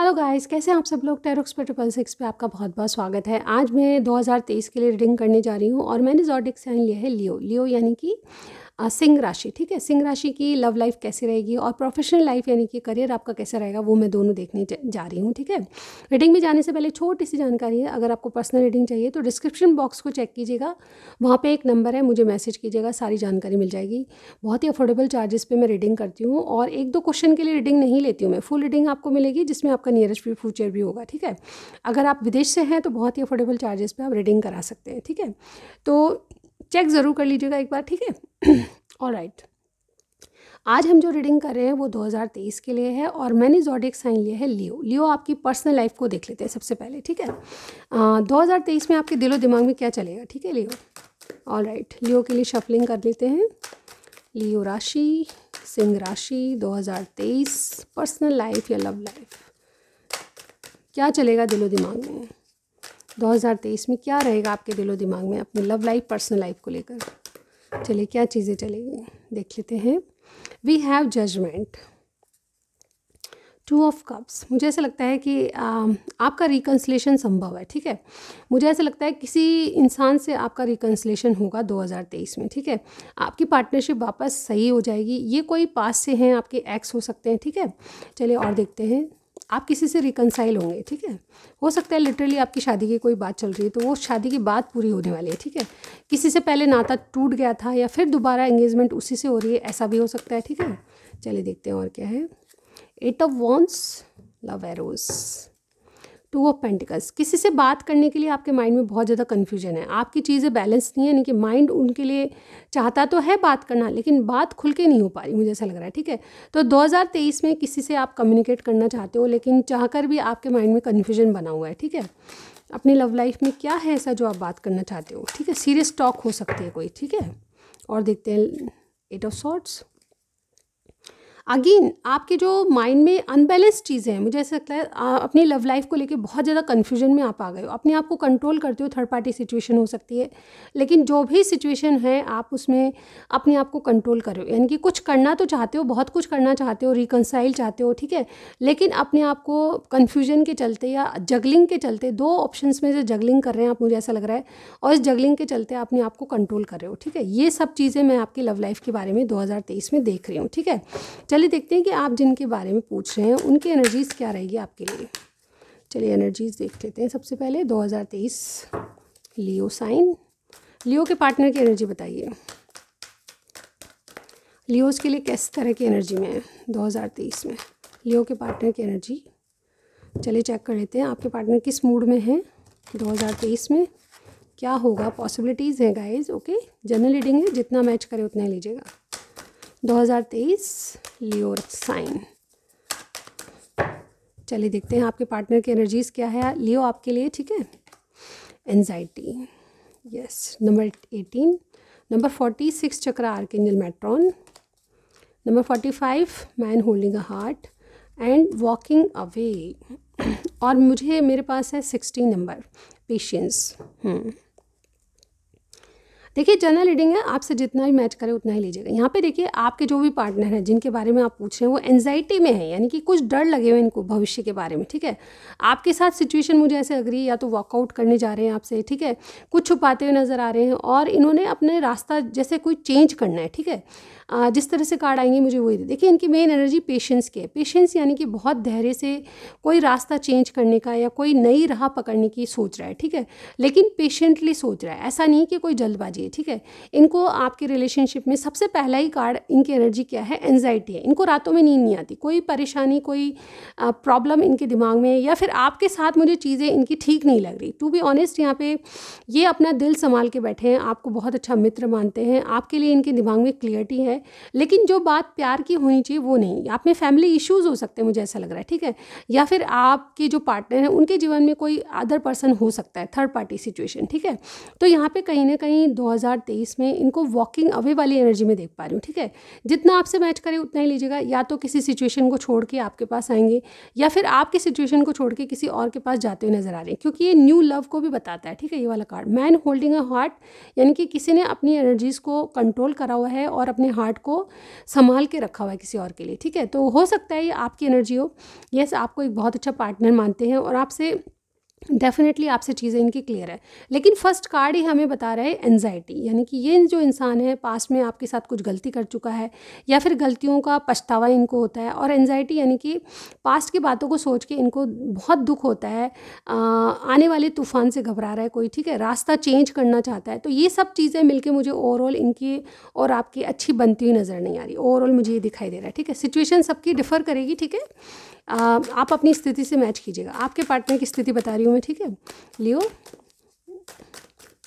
Hello guys कैसे आप सब लोग टेरोक्स पर ट्रिपल सिक्स पर आपका बहुत बहुत स्वागत है आज मैं 2023 के लिए रीडिंग करने जा रही हूँ और मैंने जॉडिक साइन लिया है लियो लियो यानी कि सिंह राशि ठीक है सिंह राशि की लव लाइफ कैसी रहेगी और प्रोफेशनल लाइफ यानी कि करियर आपका कैसा रहेगा वो मैं दोनों देखने जा रही हूँ ठीक है रीडिंग में जाने से पहले छोटी सी जानकारी है अगर आपको पर्सनल रीडिंग चाहिए तो डिस्क्रिप्शन बॉक्स को चेक कीजिएगा वहाँ पर एक नंबर है मुझे मैसेज कीजिएगा सारी जानकारी मिल जाएगी बहुत ही अफोर्डेबल चार्जेस पर मैं रीडिंग करती हूँ और एक दो क्वेश्चन के लिए रीडिंग नहीं लेती हूँ मैं फुल रीडिंग आपको मिलेगी जिसमें आपका नियरेस्ट भी फ्यूचर भी होगा ठीक है अगर आप विदेश से हैं तो बहुत ही अफोर्डेबल चार्जेस पर आप रीडिंग करा सकते हैं ठीक है तो चेक ज़रूर कर लीजिएगा एक बार ठीक है और राइट आज हम जो रीडिंग कर रहे हैं वो 2023 के लिए है और मैंने जॉडिक साइन लिया है लियो लियो आपकी पर्सनल लाइफ को देख लेते हैं सबसे पहले ठीक है आ, 2023 में आपके दिलो दिमाग में क्या चलेगा ठीक है लियो ऑल राइट लियो के लिए शफलिंग कर लेते हैं लियो राशि सिंह राशि 2023 पर्सनल लाइफ या लव लाइफ क्या चलेगा दिलो दिमाग में 2023 में क्या रहेगा आपके दिलो दिमाग में अपनी लव लाइफ पर्सनल लाइफ को लेकर चलिए क्या चीज़ें चलेंगी देख लेते हैं we have judgement two of cups मुझे ऐसा लगता है कि आ, आपका रिकन्सलेशन संभव है ठीक है मुझे ऐसा लगता है किसी इंसान से आपका रिकन्सलेशन होगा 2023 में ठीक है आपकी पार्टनरशिप वापस सही हो जाएगी ये कोई पास से हैं आपके एक्स हो सकते हैं ठीक है चलिए और देखते हैं आप किसी से रिकनसाइल होंगे ठीक है हो सकता है लिटरली आपकी शादी की कोई बात चल रही है तो वो शादी की बात पूरी होने वाली है ठीक है किसी से पहले नाता टूट गया था या फिर दोबारा एंगेजमेंट उसी से हो रही है ऐसा भी हो सकता है ठीक है चलिए देखते हैं और क्या है eight of wands lovers two of pentacles किसी से बात करने के लिए आपके माइंड में बहुत ज़्यादा कन्फ्यूजन है आपकी चीज़ें बैलेंस नहीं है यानी कि माइंड उनके लिए चाहता तो है बात करना लेकिन बात खुल के नहीं हो पा रही मुझे ऐसा लग रहा है ठीक है तो 2023 में किसी से आप कम्युनिकेट करना चाहते हो लेकिन कर भी आपके माइंड में कन्फ्यूजन बना हुआ है ठीक है अपनी लव लाइफ में क्या है ऐसा जो आप बात करना चाहते हो ठीक है सीरियस टॉक हो सकती है कोई ठीक है और देखते हैं एट ऑफ शॉर्ट्स अगेन आपके जो माइंड में अनबैलेंस चीज़ें हैं मुझे ऐसा लगता है अपनी लव लाइफ को लेके बहुत ज़्यादा कन्फ्यूजन में आप आ गए हो अपने आप को कंट्रोल करते हो थर्ड पार्टी सिचुएशन हो सकती है लेकिन जो भी सिचुएशन है आप उसमें अपने आप को कंट्रोल करो यानी कि कुछ करना तो चाहते हो बहुत कुछ करना चाहते हो रिकनसाइल चाहते हो ठीक है लेकिन अपने आप को कन्फ्यूजन के चलते या जगलिंग के चलते दो ऑप्शंस में से जगलिंग कर रहे हैं आप मुझे ऐसा लग रहा है और इस जगलिंग के चलते अपने आप को कंट्रोल कर रहे हो ठीक है ये सब चीज़ें मैं आपकी लव लाइफ के बारे में दो में देख रही हूँ ठीक है चलिए पहले देखते हैं कि आप जिनके बारे में पूछ रहे हैं उनकी एनर्जीज़ क्या रहेगी आपके लिए चलिए एनर्जीज़ देख लेते हैं सबसे पहले 2023 लियो साइन लियो के पार्टनर की एनर्जी बताइए लियोज के लिए किस तरह की एनर्जी में है 2023 में लियो के पार्टनर की एनर्जी चलिए चेक कर लेते हैं आपके पार्टनर किस मूड में है 2023 में क्या होगा पॉसिबिलिटीज़ हैं गाइस ओके जनरल रीडिंग है जितना मैच करे उतना ही लीजिएगा 2023 लियोर साइन चलिए देखते हैं आपके पार्टनर की एनर्जीज क्या है लियो आपके लिए ठीक है anxiety yes number eighteen number forty six के archangel Metatron number forty five man holding a heart and walking away और मुझे मेरे पास है सिक्सटी नंबर पेशेंस देखिए जनरल रीडिंग है आपसे जितना भी मैच करे उतना ही लीजिएगा यहाँ पे देखिए आपके जो भी पार्टनर हैं जिनके बारे में आप पूछ रहे हैं वो एनजाइटी में है यानी कि कुछ डर लगे हुए इनको भविष्य के बारे में ठीक है आपके साथ सिचुएशन मुझे ऐसे अग्री या तो वॉकआउट करने जा रहे हैं आपसे ठीक है कुछ छुपाते हुए नज़र आ रहे हैं और इन्होंने अपने रास्ता जैसे कोई चेंज करना है ठीक है जिस तरह से कार्ड आएंगे मुझे वही दे देखिए इनकी मेन एनर्जी पेशेंस की है पेशेंस यानी कि बहुत धैर्य से कोई रास्ता चेंज करने का या कोई नई राह पकड़ने की सोच रहा है ठीक है लेकिन पेशेंटली सोच रहा है ऐसा नहीं कि कोई जल्दबाजी है ठीक है इनको आपके रिलेशनशिप में सबसे पहला ही कार्ड इनकी एनर्जी क्या है एनजाइटी है इनको रातों में नींद नहीं आती कोई परेशानी कोई प्रॉब्लम इनके दिमाग में या फिर आपके साथ मुझे चीज़ें इनकी ठीक नहीं लग रही टू बी ऑनेस्ट यहाँ पे ये अपना दिल संभाल के बैठे हैं आपको बहुत अच्छा मित्र मानते हैं आपके लिए इनके दिमाग में क्लियरिटी है लेकिन जो बात प्यार की होनी चाहिए वो नहीं आप में फैमिली इश्यूज हो सकते हैं मुझे ऐसा लग रहा है ठीक है या फिर आपके जो पार्टनर हैं उनके जीवन में कोई अदर पर्सन हो सकता है थर्ड पार्टी सिचुएशन ठीक है तो यहाँ पे कहीं ना कहीं 2023 में इनको वॉकिंग अवे वाली एनर्जी में देख पा रही हूँ ठीक है जितना आपसे मैच करें उतना ही लीजिएगा या तो किसी सिचुएशन को छोड़ के आपके पास आएंगे या फिर आपके सिचुएशन को छोड़ के किसी और के पास जाते हुए नजर आ रहे हैं क्योंकि ये न्यू लव को भी बताता है ठीक है ये वाला card man holding a heart यानी कि किसी ने अपनी एनर्जीज को कंट्रोल करा हुआ है और अपने हार्ट पार्ट को संभाल के रखा हुआ है किसी और के लिए ठीक है तो हो सकता है ये आपकी एनर्जी हो यस आपको एक बहुत अच्छा पार्टनर मानते हैं और आपसे डेफिनेटली आपसे चीज़ें इनकी क्लियर है लेकिन फर्स्ट कार्ड ही हमें बता रहा है एनजाइटी यानी कि ये जो इंसान है पास्ट में आपके साथ कुछ गलती कर चुका है या फिर गलतियों का पछतावा इनको होता है और एनजाइटी यानी कि पास्ट की बातों को सोच के इनको बहुत दुख होता है आने वाले तूफान से घबरा रहा है कोई ठीक है रास्ता चेंज करना चाहता है तो ये सब चीज़ें मिलकर मुझे ओवरऑल इनकी और आपकी अच्छी बनती हुई नज़र नहीं आ रही ओवरऑल मुझे ये दिखाई दे रहा है ठीक है सिचुएशन सबकी डिफ़र करेगी ठीक है आप अपनी स्थिति से मैच कीजिएगा आपके पार्टनर की स्थिति बता रही हूँ मैं ठीक है लियो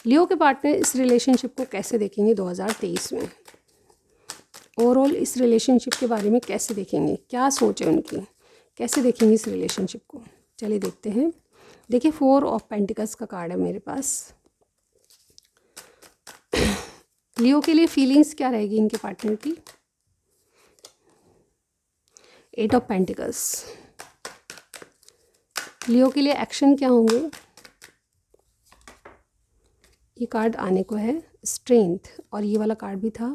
लियो के पार्टनर इस रिलेशनशिप को कैसे देखेंगे 2023 में ओवरऑल इस रिलेशनशिप के बारे में कैसे देखेंगे क्या सोच है उनकी कैसे देखेंगे इस रिलेशनशिप को चलिए देखते हैं देखिए फोर ऑफ पेंटिकल्स का कार्ड है मेरे पास लियो के लिए फीलिंग्स क्या रहेगी इनके पार्टनर की एट ऑफ पेंटिकल्स लियो के लिए एक्शन क्या होंगे ये कार्ड आने को है स्ट्रेंथ और ये वाला कार्ड भी था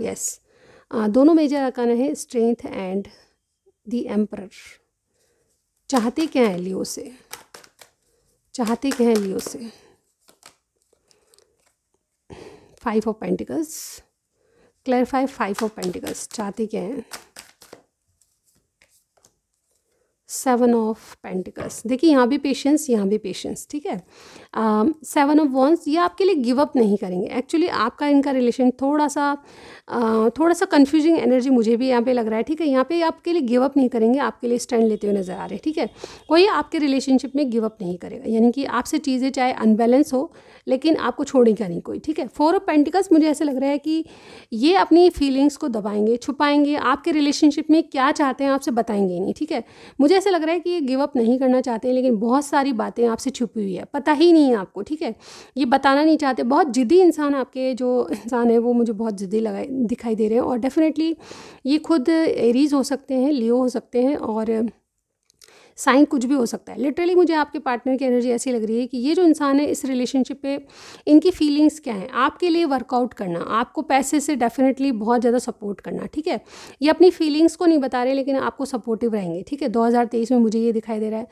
यस yes. दोनों मेजर अरकान है स्ट्रेंथ एंड द एम्पर चाहते क्या हैं लियो से चाहते क्या हैं लियो से five of pentacles clarify five of pentacles चाहते क्या हैं सेवन ऑफ पेंटिकल्स देखिए यहाँ भी पेशेंस यहाँ भी पेशेंस ठीक है सेवन ऑफ वॉन्स ये आपके लिए गिव अप नहीं करेंगे एक्चुअली आपका इनका रिलेशन थोड़ा सा uh, थोड़ा सा कन्फ्यूजिंग एनर्जी मुझे भी यहाँ पे लग रहा है ठीक है यहाँ पे आपके लिए गिव अप नहीं करेंगे आपके लिए स्टैंड लेते हुए नज़र आ रहे हैं ठीक है कोई आपके रिलेशनशिप में गिव अप नहीं करेगा यानी कि आपसे चीज़ें चाहे अनबैलेंस हो लेकिन आपको छोड़ेगा नहीं कोई ठीक है फोर ऑफ पेंटिकल्स मुझे ऐसे लग रहा है कि ये अपनी फीलिंग्स को दबाएंगे छुपाएंगे आपके रिलेशनशिप में क्या चाहते हैं आपसे बताएंगे नहीं ठीक है मुझे ऐसे लग रहा है कि ये गिव अप नहीं करना चाहते हैं लेकिन बहुत सारी बातें आपसे छुपी हुई है पता ही नहीं है आपको ठीक है ये बताना नहीं चाहते बहुत ज़िद्दी इंसान आपके जो इंसान है वो मुझे बहुत ज़िद्दी लगाए दिखाई दे रहे हैं और डेफिनेटली ये खुद एरीज हो सकते हैं लियो हो सकते हैं और साइन कुछ भी हो सकता है लिटरली मुझे आपके पार्टनर की एनर्जी ऐसी लग रही है कि ये जो इंसान है इस रिलेशनशिप पे इनकी फीलिंग्स क्या हैं आपके लिए वर्कआउट करना आपको पैसे से डेफिनेटली बहुत ज़्यादा सपोर्ट करना ठीक है ये अपनी फीलिंग्स को नहीं बता रहे लेकिन आपको सपोर्टिव रहेंगे ठीक है 2023 में मुझे ये दिखाई दे रहा है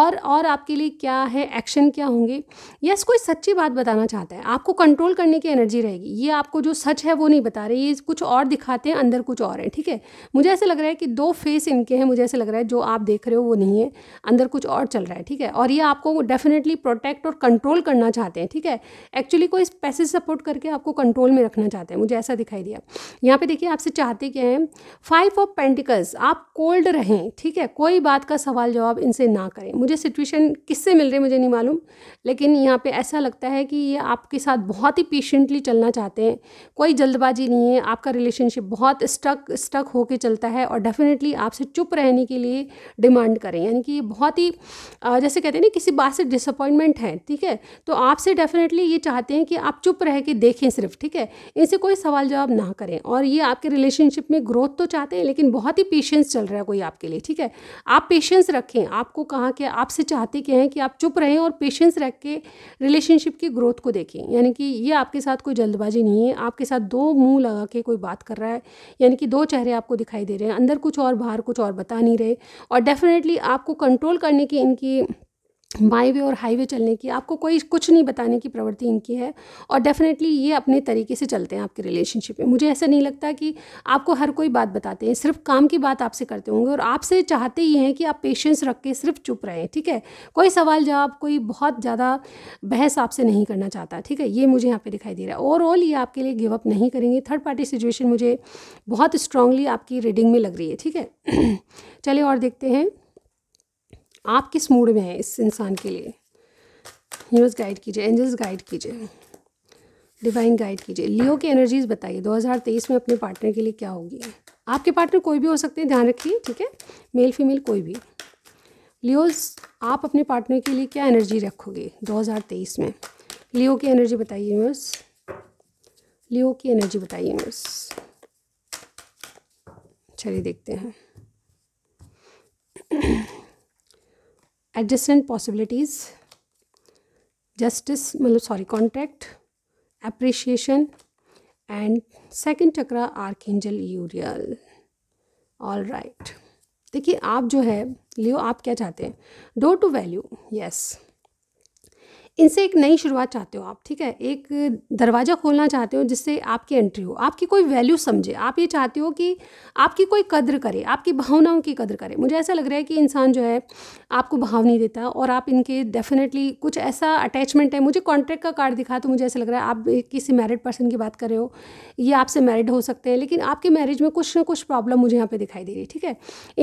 और और आपके लिए क्या है एक्शन क्या होंगे यस कोई सच्ची बात बताना चाहता है आपको कंट्रोल करने की एनर्जी रहेगी ये आपको जो सच है वो नहीं बता रहे ये कुछ और दिखाते हैं अंदर कुछ और है ठीक है मुझे ऐसा लग रहा है कि दो फेस इनके हैं मुझे ऐसा लग रहा है जो आप देख रहे हो वो नहीं है है अंदर कुछ और चल रहा है ठीक है और ये आपको डेफिनेटली प्रोटेक्ट और कंट्रोल करना चाहते हैं ठीक है एक्चुअली कोई पैसे सपोर्ट करके आपको कंट्रोल में रखना चाहते हैं मुझे ऐसा दिखाई दिया यहाँ पे देखिए आपसे चाहते क्या है फाइव ऑफ पेंटिकल्स आप कोल्ड रहें ठीक है कोई बात का सवाल जवाब इनसे ना करें मुझे सिचुएशन किससे मिल रही मुझे नहीं मालूम लेकिन यहाँ पे ऐसा लगता है कि ये आपके साथ बहुत ही पेशेंटली चलना चाहते हैं कोई जल्दबाजी नहीं है आपका रिलेशनशिप बहुत स्टक स्टक होकर चलता है और डेफिनेटली आपसे चुप रहने के लिए डिमांड करें यानी कि बहुत ही जैसे कहते हैं ना किसी बात से डिसअपॉइंटमेंट है ठीक है तो आपसे डेफिनेटली ये चाहते हैं कि आप चुप रह के देखें सिर्फ ठीक है इनसे कोई सवाल जवाब ना करें और ये आपके रिलेशनशिप में ग्रोथ तो चाहते हैं लेकिन बहुत ही पेशेंस चल रहा है कोई आपके लिए ठीक है आप पेशेंस रखें आपको कहा के आपसे चाहते क्या हैं कि आप चुप रहें और पेशेंस रख के रिलेशनशिप की ग्रोथ को देखें यानी कि ये आपके साथ कोई जल्दबाजी नहीं है आपके साथ दो मुंह लगा के कोई बात कर रहा है यानी कि दो चेहरे आपको दिखाई दे रहे हैं अंदर कुछ और बाहर कुछ और बता नहीं रहे और डेफिनेटली आप आपको कंट्रोल करने की इनकी बाईवे और हाईवे चलने की आपको कोई कुछ नहीं बताने की प्रवृत्ति इनकी है और डेफिनेटली ये अपने तरीके से चलते हैं आपके रिलेशनशिप में मुझे ऐसा नहीं लगता कि आपको हर कोई बात बताते हैं सिर्फ काम की बात आपसे करते होंगे और आपसे चाहते ये हैं कि आप पेशेंस रख के सिर्फ चुप रहें ठीक है कोई सवाल जवाब कोई बहुत ज़्यादा बहस आपसे नहीं करना चाहता ठीक है ये मुझे यहाँ पर दिखाई दे रहा है ओवरऑल ये आपके लिए गिव अप नहीं करेंगे थर्ड पार्टी सिचुएशन मुझे बहुत स्ट्रांगली आपकी रीडिंग में लग रही है ठीक है चलिए और देखते हैं आप किस मूड में हैं इस इंसान के लिए यूनिवर्स गाइड कीजिए एंजल्स गाइड कीजिए डिवाइन गाइड कीजिए लियो की एनर्जीज बताइए 2023 में अपने पार्टनर के लिए क्या होगी आपके पार्टनर कोई भी हो सकते हैं ध्यान रखिए ठीक है मेल फीमेल कोई भी लियोज आप अपने पार्टनर के लिए क्या एनर्जी रखोगे 2023 में लियो की एनर्जी बताइए यूनिवर्स लियो की एनर्जी बताइए यूनिवर्स चलिए देखते हैं एडजस्टेंट पॉसिबिलिटीज जस्टिस मतलब sorry contact appreciation and second second chakra archangel Uriel all right देखिए आप जो है लियो आप क्या चाहते हैं डोर टू वैल्यू यस इनसे एक नई शुरुआत चाहते हो आप ठीक है एक दरवाज़ा खोलना चाहते हो जिससे आपकी एंट्री हो आपकी कोई वैल्यू समझे आप ये चाहते हो कि आपकी कोई कद्र करे आपकी भावनाओं की कद्र करे मुझे ऐसा लग रहा है कि इंसान जो है आपको भाव नहीं देता और आप इनके डेफिनेटली कुछ ऐसा अटैचमेंट है मुझे कॉन्ट्रैक्ट का कार्ड दिखा तो मुझे ऐसा लग रहा है आप किसी मैरिड पर्सन की बात कर रहे हो ये आपसे मैरिड हो सकते हैं लेकिन आपके मैरिज में कुछ ना कुछ प्रॉब्लम मुझे यहाँ पर दिखाई दे रही है ठीक है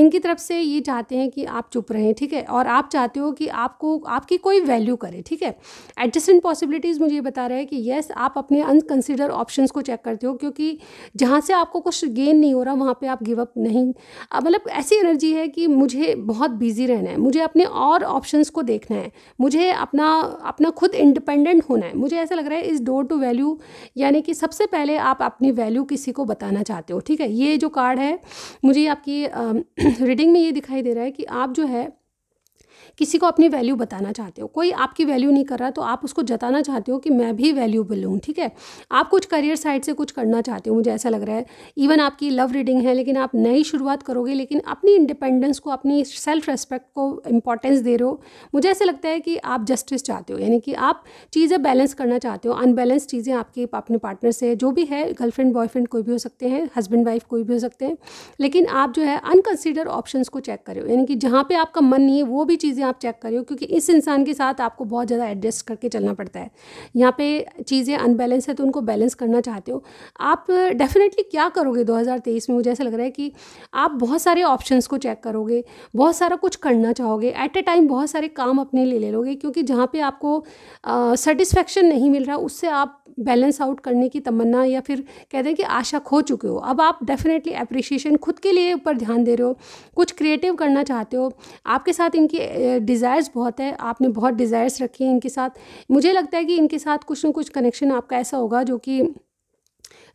इनकी तरफ से ये चाहते हैं कि आप चुप रहें ठीक है और आप चाहते हो कि आपको आपकी कोई वैल्यू करे ठीक है एडजस्टेंट पॉसिबिलिटीज़ मुझे ये बता रहा है कि येस आप अपने अनकंसिडर ऑप्शंस को चेक करते हो क्योंकि जहाँ से आपको कुछ गेन नहीं हो रहा वहाँ पे आप गिव अप नहीं मतलब ऐसी एनर्जी है कि मुझे बहुत बिजी रहना है मुझे अपने और ऑप्शंस को देखना है मुझे अपना अपना खुद इंडिपेंडेंट होना है मुझे ऐसा लग रहा है इस डोर टू वैल्यू यानी कि सबसे पहले आप अपनी वैल्यू किसी को बताना चाहते हो ठीक है ये जो कार्ड है मुझे आपकी रीडिंग में ये दिखाई दे रहा है कि आप जो है किसी को अपनी वैल्यू बताना चाहते हो कोई आपकी वैल्यू नहीं कर रहा तो आप उसको जताना चाहते हो कि मैं भी वैल्यूबल हूँ ठीक है आप कुछ करियर साइड से कुछ करना चाहते हो मुझे ऐसा लग रहा है इवन आपकी लव रीडिंग है लेकिन आप नई शुरुआत करोगे लेकिन अपनी इंडिपेंडेंस को अपनी सेल्फ रेस्पेक्ट को इंपॉर्टेंस दे रहे हो मुझे ऐसा लगता है कि आप जस्टिस चाहते हो यानी कि आप चीज़ें बैलेंस करना चाहते हो अनबैलेंस चीज़ें आपके अपने पार्टनर से जो भी है गर्लफ्रेंड बॉयफ्रेंड कोई भी हो सकते हैं हस्बैंड वाइफ कोई भी हो सकते हैं लेकिन आप जो है अनकंसिडर ऑप्शंस को चेक करो यानी कि जहाँ पे आपका मन नहीं है वो भी चीज़ें आप चेक करिए क्योंकि इस इंसान के साथ आपको बहुत ज़्यादा एडजस्ट करके चलना पड़ता है यहाँ पे चीज़ें अनबैलेंस है तो उनको बैलेंस करना चाहते हो आप डेफिनेटली क्या करोगे 2023 में मुझे ऐसा लग रहा है कि आप बहुत सारे ऑप्शन को चेक करोगे बहुत सारा कुछ करना चाहोगे एट ए टाइम बहुत सारे काम अपने ले ले लोगे क्योंकि जहाँ पर आपको uh, नहीं मिल रहा उससे आप बैलेंस आउट करने की तमन्ना या फिर कहते हैं कि आशा खो चुके हो अब आप डेफिनेटली अप्रिशिएशन खुद के लिए ऊपर ध्यान दे रहे हो कुछ क्रिएटिव करना चाहते हो आपके साथ इनकी डिज़ायर्स बहुत है आपने बहुत डिज़ायर्स रखी हैं इनके साथ मुझे लगता है कि इनके साथ कुछ ना कुछ कनेक्शन आपका ऐसा होगा जो कि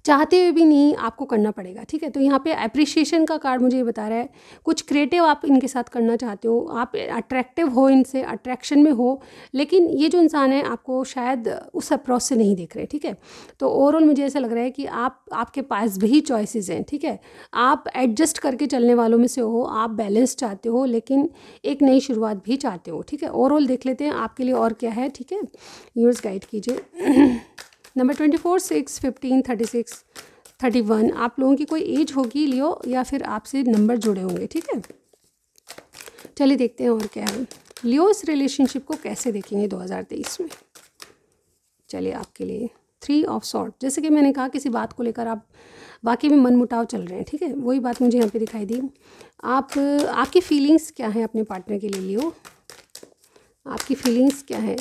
चाहते हुए भी नहीं आपको करना पड़ेगा ठीक है तो यहाँ पे अप्रिशिएशन का कार्ड मुझे ये बता रहा है कुछ क्रिएटिव आप इनके साथ करना चाहते हो आप अट्रैक्टिव हो इनसे अट्रैक्शन में हो लेकिन ये जो इंसान है आपको शायद उस अप्रोच से नहीं देख रहे ठीक है तो ओवरऑल मुझे ऐसा लग रहा है कि आप आपके पास भी चॉइसिस हैं ठीक है आप एडजस्ट करके चलने वालों में से हो आप बैलेंस चाहते हो लेकिन एक नई शुरुआत भी चाहते हो ठीक है ओवरऑल देख लेते हैं आपके लिए और क्या है ठीक है यूज़ गाइड कीजिए number twenty four six fifteen thirty six thirty one आप लोगों की कोई एज होगी लियो या फिर आपसे नंबर जुड़े होंगे ठीक है चलिए देखते हैं और क्या है लियो इस रिलेशनशिप को कैसे देखेंगे 2023 में चलिए आपके लिए थ्री ऑफ सॉर्ट जैसे कि मैंने कहा किसी बात को लेकर आप वाकई में मनमुटाव चल रहे हैं ठीक है वही बात मुझे यहाँ पे दिखाई दी आप आपकी फीलिंग्स क्या हैं अपने पार्टनर के लिए लियो आपकी फीलिंग्स क्या है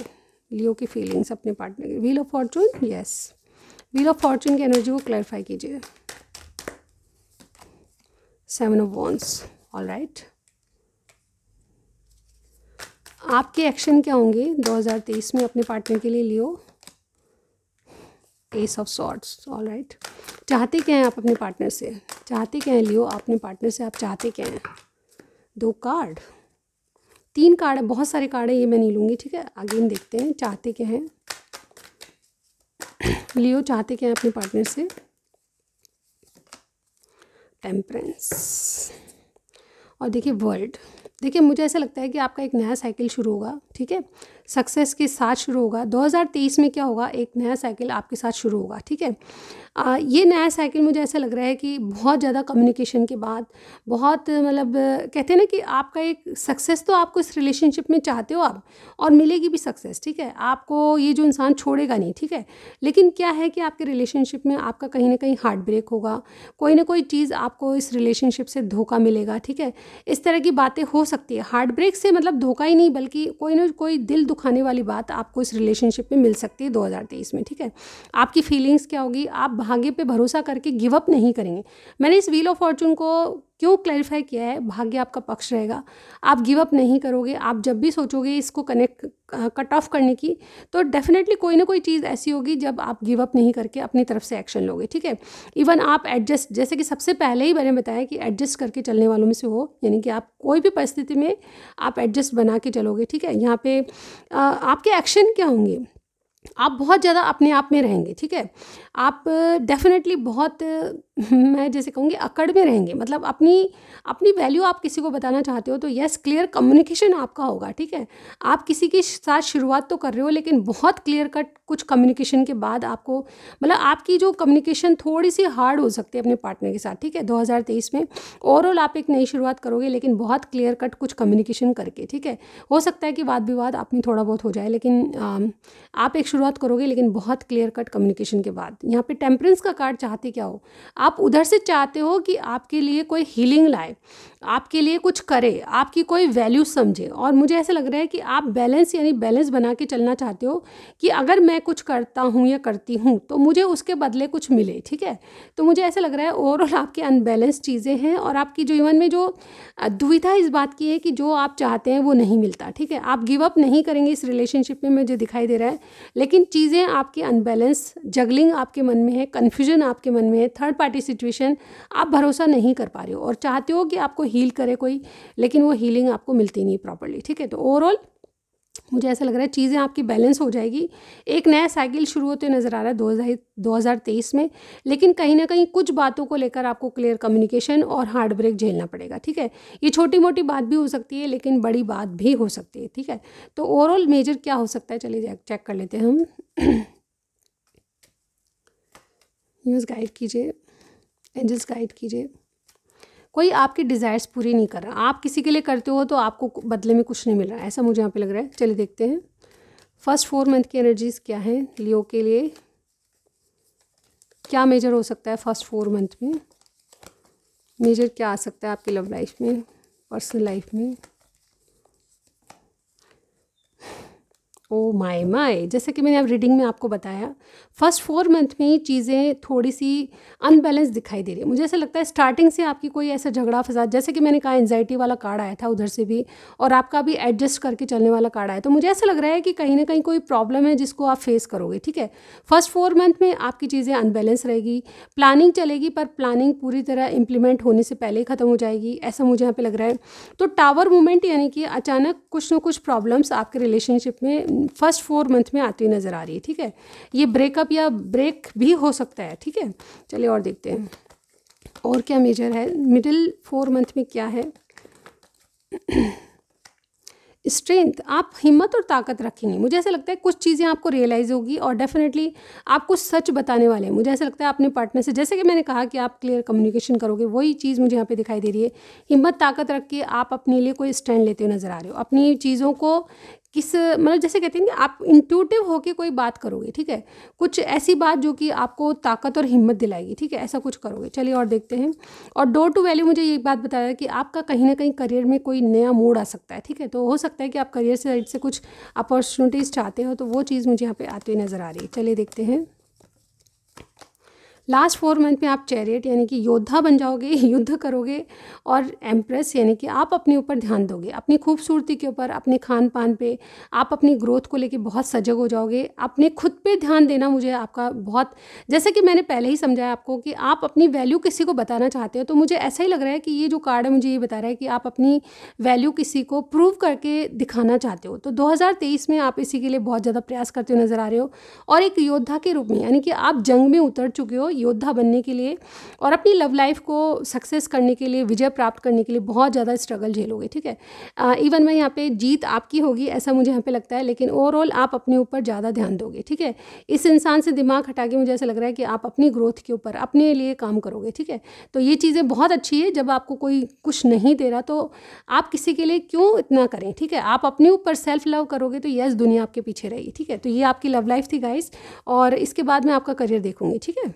लियो की फीलिंग्स अपने partner wheel of fortune yes wheel of fortune की एनर्जी को क्लैरिफाई कीजिए seven of wands all right आपके एक्शन क्या होंगे 2023 में अपने पार्टनर के लिए Leo ace of swords all right चाहते क्या हैं आप अपने पार्टनर से चाहते क्या हैं लियो अपने पार्टनर से आप चाहते क्या हैं दो कार्ड तीन कार्ड है बहुत सारे कार्ड है ये मैं नहीं लूँगी ठीक है आगे हम देखते हैं चाहते क्या हैं लियो चाहते क्या हैं अपने पार्टनर से टेम्परेंस और देखिए वर्ल्ड देखिए मुझे ऐसा लगता है कि आपका एक नया साइकिल शुरू होगा ठीक है सक्सेस के साथ शुरू होगा 2023 में क्या होगा एक नया साइकिल आपके साथ शुरू होगा ठीक है आ, ये नया साइकिल मुझे ऐसा लग रहा है कि बहुत ज़्यादा कम्युनिकेशन के बाद बहुत मतलब कहते हैं ना कि आपका एक सक्सेस तो आपको इस रिलेशनशिप में चाहते हो आप और मिलेगी भी सक्सेस ठीक है आपको ये जो इंसान छोड़ेगा नहीं ठीक है लेकिन क्या है कि आपके रिलेशनशिप में आपका कहीं ना कहीं हार्ट ब्रेक होगा कोई ना कोई चीज़ आपको इस रिलेशनशिप से धोखा मिलेगा ठीक है इस तरह की बातें हो सकती है हार्ट ब्रेक से मतलब धोखा ही नहीं बल्कि कोई ना कोई दिल दुख दुखाने वाली बात आपको इस रिलेशनशिप में मिल सकती है दो में ठीक है आपकी फीलिंग्स क्या होगी आप भाग्य पे भरोसा करके गिव अप नहीं करेंगे मैंने इस व्हील ऑफ फॉर्चून को क्यों क्लैरिफाई किया है भाग्य आपका पक्ष रहेगा आप गिव अप नहीं करोगे आप जब भी सोचोगे इसको कनेक्ट कट ऑफ करने की तो डेफिनेटली कोई ना कोई चीज़ ऐसी होगी जब आप गिव अप नहीं करके अपनी तरफ से एक्शन लोगे ठीक है इवन आप एडजस्ट जैसे कि सबसे पहले ही मैंने बताया कि एडजस्ट करके चलने वालों में से हो यानी कि आप कोई भी परिस्थिति में आप एडजस्ट बना के चलोगे ठीक है यहाँ पे आपके एक्शन क्या होंगे आप बहुत ज़्यादा अपने आप में रहेंगे ठीक है आप डेफिनेटली बहुत मैं जैसे कहूँगी अकड़ में रहेंगे मतलब अपनी अपनी वैल्यू आप किसी को बताना चाहते हो तो यस क्लियर कम्युनिकेशन आपका होगा ठीक है आप किसी के साथ शुरुआत तो कर रहे हो लेकिन बहुत क्लियर कट कुछ कम्युनिकेशन के बाद आपको मतलब आपकी जो कम्युनिकेशन थोड़ी सी हार्ड हो सकती है अपने पार्टनर के साथ ठीक है 2023 में ओवरऑल आप एक नई शुरुआत करोगे लेकिन बहुत क्लियर कट कुछ कम्युनिकेशन करके ठीक है हो सकता है कि वाद विवाद आप में थोड़ा बहुत हो जाए लेकिन आप एक शुरुआत करोगे लेकिन बहुत क्लियर कट कम्युनिकेशन के बाद यहाँ पर टेम्परेंस का कार्ड चाहते क्या हो आप आप उधर से चाहते हो कि आपके लिए कोई हीलिंग लाए आपके लिए कुछ करे आपकी कोई वैल्यू समझे और मुझे ऐसा लग रहा है कि आप बैलेंस यानी बैलेंस बना के चलना चाहते हो कि अगर मैं कुछ करता हूँ या करती हूँ तो मुझे उसके बदले कुछ मिले ठीक है तो मुझे ऐसा लग रहा है ओवरऑल आपके अनबैलेंस चीज़ें हैं और आपकी जीवन में जो दुविधा इस बात की है कि जो आप चाहते हैं वो नहीं मिलता ठीक है आप गिव अप नहीं करेंगे इस रिलेशनशिप में मुझे दिखाई दे रहा है लेकिन चीज़ें आपकी अनबैलेंस जगलिंग आपके मन में है कन्फ्यूजन आपके मन में है थर्ड पार्टी सिचुएशन आप भरोसा नहीं कर पा रहे हो और चाहते हो कि आपको हील करे कोई लेकिन वो हीलिंग आपको मिलती नहीं प्रॉपरली ठीक है तो ओवरऑल मुझे ऐसा लग रहा है चीज़ें आपकी बैलेंस हो जाएगी एक नया साइकिल शुरू होते नज़र आ रहा है दो हज़ार दो हज़ार तेईस में लेकिन कहीं ना कहीं कुछ बातों को लेकर आपको क्लियर कम्युनिकेशन और हार्ड ब्रेक झेलना पड़ेगा ठीक है ये छोटी मोटी बात भी हो सकती है लेकिन बड़ी बात भी हो सकती है ठीक है तो ओवरऑल मेजर क्या हो सकता है चलिए चेक कर लेते हैं हम न्यूज़ गाइड कीजिए एंजल्स गाइड कीजिए कोई आपकी डिज़ायर्स पूरी नहीं कर रहा आप किसी के लिए करते हो तो आपको बदले में कुछ नहीं मिल रहा ऐसा मुझे यहाँ पे लग रहा है चलिए देखते हैं फर्स्ट फोर मंथ की एनर्जीज़ क्या है लियो के लिए क्या मेजर हो सकता है फर्स्ट फोर मंथ में मेजर क्या आ सकता है आपकी लव लाइफ में पर्सनल लाइफ में ओ माय माय जैसे कि मैंने अब रीडिंग में आपको बताया फर्स्ट फोर मंथ में ही चीज़ें थोड़ी सी अनबैलेंस दिखाई दे रही है मुझे ऐसा लगता है स्टार्टिंग से आपकी कोई ऐसा झगड़ा फसाद जैसे कि मैंने कहा एनजाइटी वाला कार्ड आया था उधर से भी और आपका भी एडजस्ट करके चलने वाला कार्ड आया तो मुझे ऐसा लग रहा है कि कहीं ना कहीं कोई प्रॉब्लम है जिसको आप फेस करोगे ठीक है फर्स्ट फोर मंथ में आपकी चीज़ें अनबैलेंस रहेगी प्लानिंग चलेगी पर प्लानिंग पूरी तरह इम्प्लीमेंट होने से पहले ही ख़त्म हो जाएगी ऐसा मुझे यहाँ पर लग रहा है तो टावर मूवमेंट यानी कि अचानक कुछ ना कुछ प्रॉब्लम्स आपके रिलेशनशिप में फर्स्ट फोर मंथ में आती नज़र आ रही है ठीक है ये ब्रेकअप या ब्रेक भी हो सकता है ठीक है चलिए और देखते हैं और क्या मेजर है मिडिल फोर मंथ में क्या है स्ट्रेंथ आप हिम्मत और ताकत रखेंगे मुझे ऐसा लगता है कुछ चीज़ें आपको रियलाइज़ होगी और डेफिनेटली आप कुछ सच बताने वाले हैं मुझे ऐसा लगता है अपने पार्टनर से जैसे कि मैंने कहा कि आप क्लियर कम्युनिकेशन करोगे वही चीज़ मुझे यहाँ पे दिखाई दे रही है हिम्मत ताकत रख के आप अपने लिए कोई स्टैंड लेते हुए नज़र आ रहे हो अपनी चीज़ों को किस मतलब जैसे कहते हैं कि आप इंट्यूटिव होके कोई बात करोगे ठीक है कुछ ऐसी बात जो कि आपको ताकत और हिम्मत दिलाएगी ठीक है ऐसा कुछ करोगे चलिए और देखते हैं और डोर टू वैल्यू मुझे ये बात बताया कि आपका कहीं ना कहीं करियर में कोई नया मोड आ सकता है ठीक है तो हो सकता है कि आप करियर साइड से कुछ अपॉर्चुनिटीज़ चाहते हो तो वो चीज़ मुझे यहाँ पर आती हुई नज़र आ रही है चलिए देखते हैं लास्ट फोर मंथ में आप चैरियट यानी कि योद्धा बन जाओगे युद्ध करोगे और एम्प्रेस यानी कि आप अपने ऊपर ध्यान दोगे अपनी खूबसूरती के ऊपर अपने खान पान पर आप अपनी ग्रोथ को लेकर बहुत सजग हो जाओगे अपने खुद पर ध्यान देना मुझे आपका बहुत जैसे कि मैंने पहले ही समझाया आपको कि आप अपनी वैल्यू किसी को बताना चाहते हो तो मुझे ऐसा ही लग रहा है कि ये जो कार्ड है मुझे ये बता रहा है कि आप अपनी वैल्यू किसी को प्रूव करके दिखाना चाहते हो तो 2023 में आप इसी के लिए बहुत ज़्यादा प्रयास करते हुए नज़र आ रहे हो और एक योद्धा के रूप में यानी कि आप जंग में उतर चुके हो योद्धा बनने के लिए और अपनी लव लाइफ को सक्सेस करने के लिए विजय प्राप्त करने के लिए बहुत ज़्यादा स्ट्रगल झेलोगे ठीक है इवन मैं यहाँ पे जीत आपकी होगी ऐसा मुझे यहाँ पे लगता है लेकिन ओवरऑल आप अपने ऊपर ज़्यादा ध्यान दोगे ठीक है इस इंसान से दिमाग हटा के मुझे ऐसा लग रहा है कि आप अपनी ग्रोथ के ऊपर अपने लिए काम करोगे ठीक है तो ये चीज़ें बहुत अच्छी है जब आपको कोई कुछ नहीं दे रहा तो आप किसी के लिए क्यों इतना करें ठीक है आप अपने ऊपर सेल्फ लव करोगे तो यस दुनिया आपके पीछे रहेगी ठीक है तो ये आपकी लव लाइफ थी गाइस और इसके बाद मैं आपका करियर देखूंगी ठीक है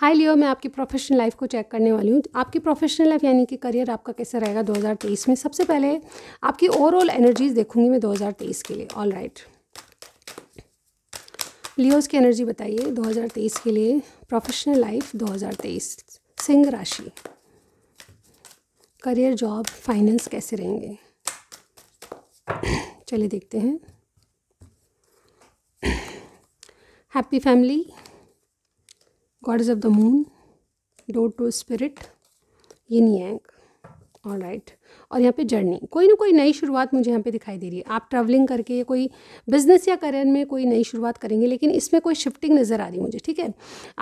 हाई लियो मैं आपकी प्रोफेशनल लाइफ को चेक करने वाली हूँ आपकी प्रोफेशनल लाइफ यानी कि करियर आपका कैसे रहेगा 2023 में सबसे पहले आपकी ओवरऑल एनर्जीज देखूंगी मैं 2023 के लिए ऑल राइट लियोज की एनर्जी बताइए 2023 के लिए प्रोफेशनल लाइफ 2023 सिंह राशि करियर जॉब फाइनेंस कैसे रहेंगे चलिए देखते हैं happy family goddess of the moon, door to spirit, yin yang. All right. और यहाँ पे जर्नी कोई ना कोई नई शुरुआत मुझे यहाँ पे दिखाई दे रही है आप ट्रैवलिंग करके कोई बिजनेस या करियर में कोई नई शुरुआत करेंगे लेकिन इसमें कोई शिफ्टिंग नज़र आ रही मुझे ठीक है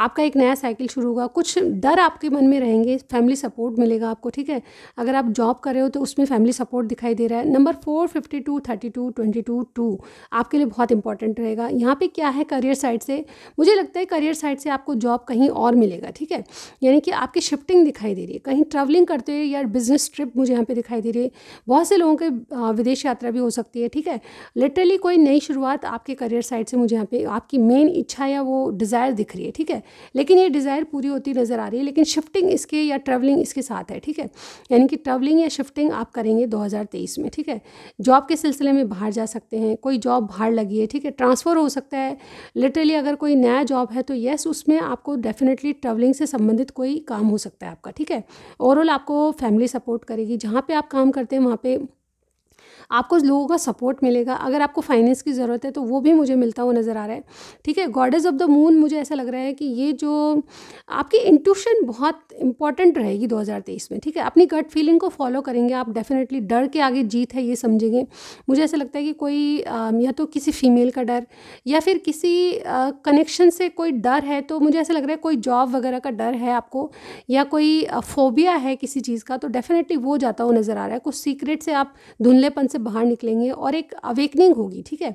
आपका एक नया साइकिल शुरू होगा कुछ डर आपके मन में रहेंगे फैमिली सपोर्ट मिलेगा आपको ठीक है अगर आप जॉब कर रहे हो तो उसमें फैमिली सपोर्ट दिखाई दे रहा है number four fifty two thirty two twenty two two आपके लिए बहुत इंपॉर्टेंट रहेगा यहाँ पे क्या है करियर साइड से मुझे लगता है करियर साइड से आपको जॉब कहीं और मिलेगा ठीक है यानी कि आपकी शिफ्टिंग दिखाई दे रही है कहीं ट्रैवलिंग करते हुए या बिजनेस ट्रिप मुझे यहाँ पे दिखाई दे रही है बहुत से लोगों के विदेश यात्रा भी हो सकती है ठीक है लिटरली कोई नई शुरुआत आपके करियर साइड से मुझे यहाँ पे आपकी मेन इच्छा या वो डिज़ायर दिख रही है ठीक है लेकिन ये डिज़ायर पूरी होती नज़र आ रही है लेकिन शिफ्टिंग इसके या ट्रेवलिंग इसके साथ है ठीक है यानी कि ट्रेवलिंग या शिफ्टिंग आप करेंगे दो में ठीक है जॉब के सिलसिले में बाहर जा सकते हैं कोई जॉब बाहर लगी है ठीक है ट्रांसफ़र हो सकता है लिटरली अगर कोई नया जॉब है तो येस उसमें आपको डेफिनेटली ट्रेवलिंग से संबंधित कोई काम हो सकता है आपका ठीक है ओवरऑल आपको फैमिली सपोर्ट करेगी जहाँ पे आप काम करते हैं वहाँ पे आपको लोगों का सपोर्ट मिलेगा अगर आपको फाइनेंस की ज़रूरत है तो वो भी मुझे मिलता हुआ नज़र आ रहा है ठीक है गॉडेज ऑफ द मून मुझे ऐसा लग रहा है कि ये जो आपकी इंट्यूशन बहुत इंपॉर्टेंट रहेगी दो में ठीक है अपनी गट फीलिंग को फॉलो करेंगे आप डेफिनेटली डर के आगे जीत है ये समझेंगे मुझे ऐसा लगता है कि कोई या तो किसी फीमेल का डर या फिर किसी कनेक्शन से कोई डर है तो मुझे ऐसा लग रहा है कोई जॉब वगैरह का डर है आपको या कोई फोबिया है किसी चीज़ का तो डेफिनेटली वो जाता हुआ नज़र आ रहा है कुछ सीक्रेट से आप धुंधलेपन से से बाहर निकलेंगे और एक अवेकनिंग होगी ठीक है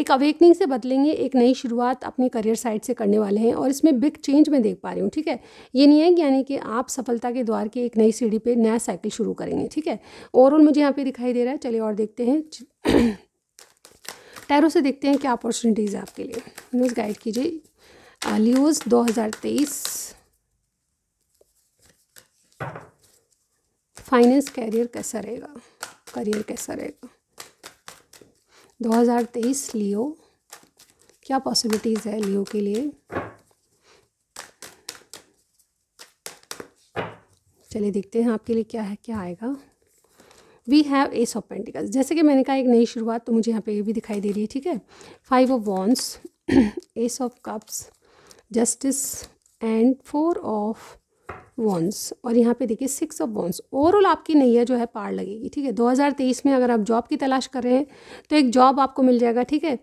एक अवेकनिंग से बदलेंगे एक नई शुरुआत अपने करियर साइड से करने वाले हैं और इसमें बिग चेंज मैं देख पा रही हूँ ठीक है ये नहीं है यानी कि आप सफलता के द्वार की एक नई सीढ़ी पर नया साइकिल शुरू करेंगे ठीक है ओवरऑल मुझे यहाँ पर दिखाई दे रहा है चलिए और देखते हैं टैरो से देखते हैं क्या अपॉर्चुनिटीज़ है आपके लिए न्यूज़ गाइड कीजिए लियोज दो फाइनेंस कैरियर कैसा रहेगा करियर कैसा रहेगा 2023 लियो क्या पॉसिबिलिटीज़ है लियो के लिए चलिए देखते हैं आपके लिए क्या है क्या आएगा we have ace of pentacles जैसे कि मैंने कहा एक नई शुरुआत तो मुझे यहाँ पे ये भी दिखाई दे रही है ठीक है five of wands ace of cups justice and four of wands और यहाँ पे देखिए सिक्स ऑफ वॉन्स ओवरऑल आपकी नैया जो है पार लगेगी ठीक है 2023 में अगर आप जॉब की तलाश कर रहे हैं तो एक जॉब आपको मिल जाएगा ठीक है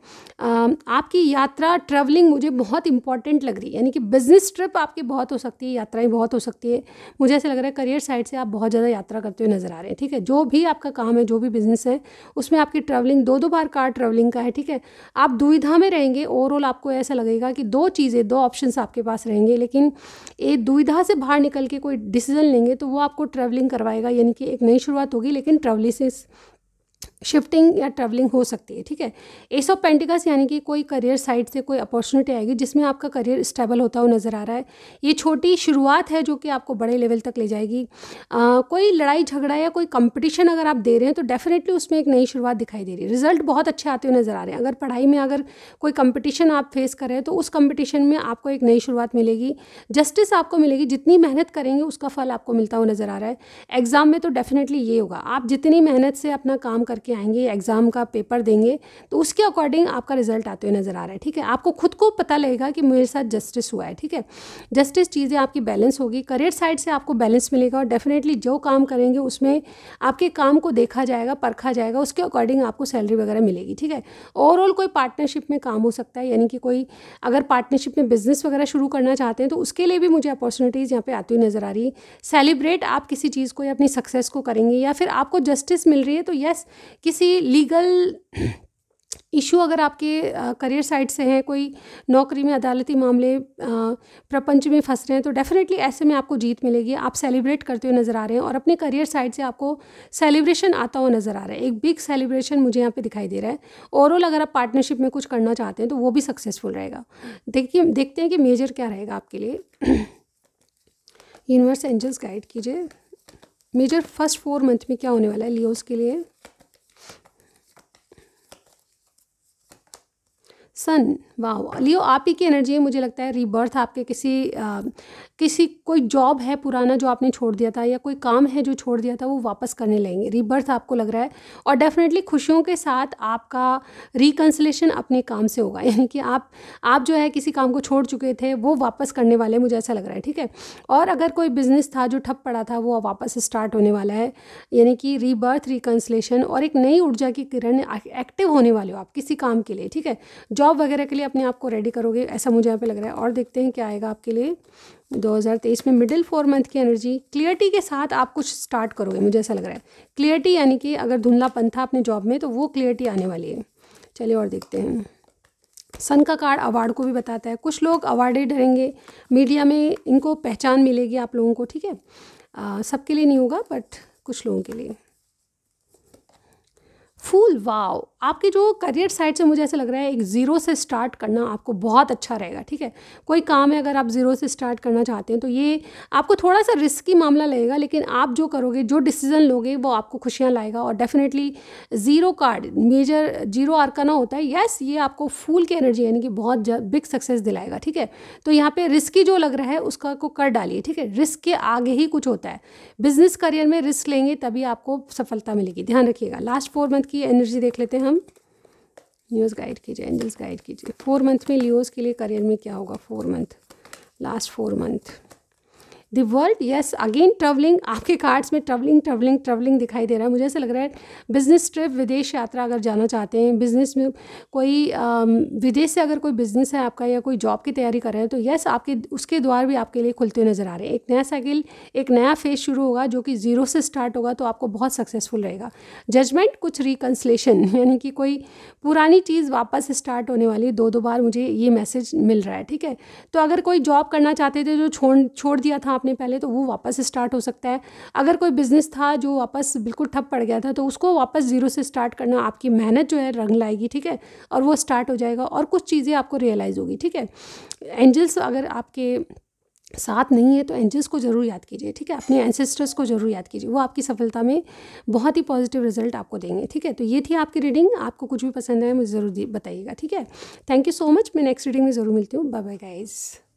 आपकी यात्रा ट्रैवलिंग मुझे बहुत इंपॉर्टेंट लग रही है यानी कि बिजनेस ट्रिप आपकी बहुत हो सकती है यात्राएँ बहुत हो सकती है मुझे ऐसा लग रहा है करियर साइड से आप बहुत ज़्यादा यात्रा करते हुए नज़र आ रहे हैं ठीक है जो भी आपका काम है जो भी बिजनेस है उसमें आपकी ट्रैवलिंग दो दो बार कार ट्रैवलिंग का है ठीक है आप दुविधा में रहेंगे ओवरऑल आपको ऐसा लगेगा कि दो चीज़ें दो ऑप्शन आपके पास रहेंगे लेकिन ये दुविधा से बाहर निकल के कोई डिसीजन लेंगे तो वो आपको ट्रैवलिंग करवाएगा यानी कि एक नई शुरुआत होगी लेकिन ट्रैवलिस शिफ्टिंग या ट्रैवलिंग हो सकती है ठीक है एस ऑफ पेंटिकस यानी कि कोई करियर साइड से कोई अपॉर्चुनिटी आएगी जिसमें आपका करियर स्टेबल होता हुआ नज़र आ रहा है ये छोटी शुरुआत है जो कि आपको बड़े लेवल तक ले जाएगी आ, कोई लड़ाई झगड़ा या कोई कंपटीशन अगर आप दे रहे हैं तो डेफिनेटली उसमें एक नई शुरुआत दिखाई दे रही है रिजल्ट बहुत अच्छे आते हुए नज़र आ रहे हैं अगर पढ़ाई में अगर कोई कंपटीशन आप फेस कर रहे हैं तो उस कंपटीशन में आपको एक नई शुरुआत मिलेगी जस्टिस आपको मिलेगी जितनी मेहनत करेंगे उसका फल आपको मिलता हुआ नज़र आ रहा है एग्ज़ाम में तो डेफिनेटली ये होगा आप जितनी मेहनत से अपना काम करके के आएंगे एग्ज़ाम का पेपर देंगे तो उसके अकॉर्डिंग आपका रिजल्ट आते हुए नज़र आ रहा है ठीक है आपको खुद को पता लगेगा कि मेरे साथ जस्टिस हुआ है ठीक है जस्टिस चीज़ें आपकी बैलेंस होगी करियर साइड से आपको बैलेंस मिलेगा और डेफिनेटली जो काम करेंगे उसमें आपके काम को देखा जाएगा परखा जाएगा उसके अकॉर्डिंग आपको सैलरी वगैरह मिलेगी ठीक है ओवरऑल कोई पार्टनरशिप में काम हो सकता है यानी कि कोई अगर पार्टनरशिप में बिज़नेस वगैरह शुरू करना चाहते हैं तो उसके लिए भी मुझे अपॉर्चुनिटीज़ यहाँ पर आती हुई नज़र आ रही है सेलिब्रेट आप किसी चीज़ को या अपनी सक्सेस को करेंगे या फिर आपको जस्टिस मिल रही है तो यस किसी लीगल इशू अगर आपके करियर साइड से है कोई नौकरी में अदालती मामले प्रपंच में फंस रहे हैं तो डेफिनेटली ऐसे में आपको जीत मिलेगी आप सेलिब्रेट करते हुए नज़र आ रहे हैं और अपने करियर साइड से आपको सेलिब्रेशन आता हुआ नज़र आ रहा है एक बिग सेलिब्रेशन मुझे यहाँ पे दिखाई दे रहा है ओवरऑल अगर आप पार्टनरशिप में कुछ करना चाहते हैं तो वो भी सक्सेसफुल रहेगा देखिए देखते हैं कि मेजर क्या रहेगा आपके लिए यूनिवर्स एंजल्स गाइड कीजिए मेजर फर्स्ट फोर मंथ में क्या होने वाला है लियोस के लिए सन वाह लियो आप ही की एनर्जी है मुझे लगता है रीबर्थ आपके किसी आ, किसी कोई जॉब है पुराना जो आपने छोड़ दिया था या कोई काम है जो छोड़ दिया था वो वापस करने लेंगे रीबर्थ आपको लग रहा है और डेफिनेटली खुशियों के साथ आपका रिकन्सलेशन अपने काम से होगा यानी कि आप आप जो है किसी काम को छोड़ चुके थे वो वापस करने वाले मुझे ऐसा लग रहा है ठीक है और अगर कोई बिजनेस था जो ठप पड़ा था वो वापस स्टार्ट होने वाला है यानी कि रीबर्थ रिकन्सलेशन और एक नई ऊर्जा की किरण एक्टिव होने वाले हो आप किसी काम के लिए ठीक है जॉब जॉब वगैरह के लिए अपने आप को रेडी करोगे ऐसा मुझे यहाँ पे लग रहा है और देखते हैं क्या आएगा आपके लिए 2023 में मिडिल फोर मंथ की एनर्जी क्लियरिटी के साथ आप कुछ स्टार्ट करोगे मुझे ऐसा लग रहा है क्लियरिटी यानी कि अगर धुंधलापन था अपने जॉब में तो वो क्लियरिटी आने वाली है चलिए और देखते हैं सन का कार्ड अवार्ड को भी बताता है कुछ लोग अवार्डेड रहेंगे मीडिया में इनको पहचान मिलेगी आप लोगों को ठीक है सबके लिए नहीं होगा बट कुछ लोगों के लिए फूल वाव आपके जो करियर साइड से मुझे ऐसा लग रहा है एक ज़ीरो से स्टार्ट करना आपको बहुत अच्छा रहेगा ठीक है कोई काम है अगर आप ज़ीरो से स्टार्ट करना चाहते हैं तो ये आपको थोड़ा सा रिस्की मामला लगेगा लेकिन आप जो करोगे जो डिसीज़न लोगे वो आपको खुशियाँ लाएगा और definitely zero card major zero आर का ना होता है येस ये आपको फूल की एनर्जी यानी कि बहुत बिग सक्सेस दिलाएगा ठीक है तो यहाँ पर रिस्की जो लग रहा है उसका को कर डालिए ठीक है रिस्क के आगे ही कुछ होता है बिजनेस करियर में रिस्क लेंगे तभी आपको सफलता मिलेगी ध्यान रखिएगा लास्ट फोर मंथ की एनर्जी देख लेते हैं हम न्यूज़ गाइड कीजिए एंजल्स गाइड कीजिए फोर मंथ में लियोज के लिए करियर में क्या होगा four month last four month the world yes again travelling आपके कार्ड्स में ट्रेवलिंग ट्रेवलिंग ट्रेवलिंग दिखाई दे रहा है मुझे ऐसा लग रहा है बिज़नेस ट्रिप विदेश यात्रा अगर जाना चाहते हैं बिज़नेस में कोई विदेश से अगर कोई बिज़नेस है आपका या कोई जॉब की तैयारी कर रहे हैं तो यस आपके उसके द्वार भी आपके लिए खुलते नज़र आ रहे हैं एक नया साइकिल एक नया फेज शुरू होगा जो कि ज़ीरो से स्टार्ट होगा तो आपको बहुत सक्सेसफुल रहेगा जजमेंट कुछ रिकन्सलेशन यानी कि कोई पुरानी चीज़ वापस स्टार्ट होने वाली दो दो बार मुझे ये मैसेज मिल रहा है ठीक है तो अगर कोई जॉब करना चाहते थे जो छोड़ छोड़ दिया था आपने पहले तो वो वापस स्टार्ट हो सकता है अगर कोई बिज़नेस था जो वापस बिल्कुल ठप पड़ गया था तो उसको वापस ज़ीरो से स्टार्ट करना आपकी मेहनत जो है रंग लाएगी ठीक है और वो स्टार्ट हो जाएगा और कुछ चीज़ें आपको रियलाइज़ होगी ठीक है एंजल्स अगर आपके साथ नहीं है तो एंजल्स को ज़रूर याद कीजिए ठीक है अपने एंसेस्टर्स को ज़रूर याद कीजिए वो आपकी सफलता में बहुत ही पॉजिटिव रिजल्ट आपको देंगे ठीक है तो ये थी आपकी रीडिंग आपको कुछ भी पसंद है मुझे ज़रूर बताइएगा ठीक है थैंक यू सो मच मैं नेक्स्ट रीडिंग में ज़रूर मिलती हूँ बाय बाय गाइज़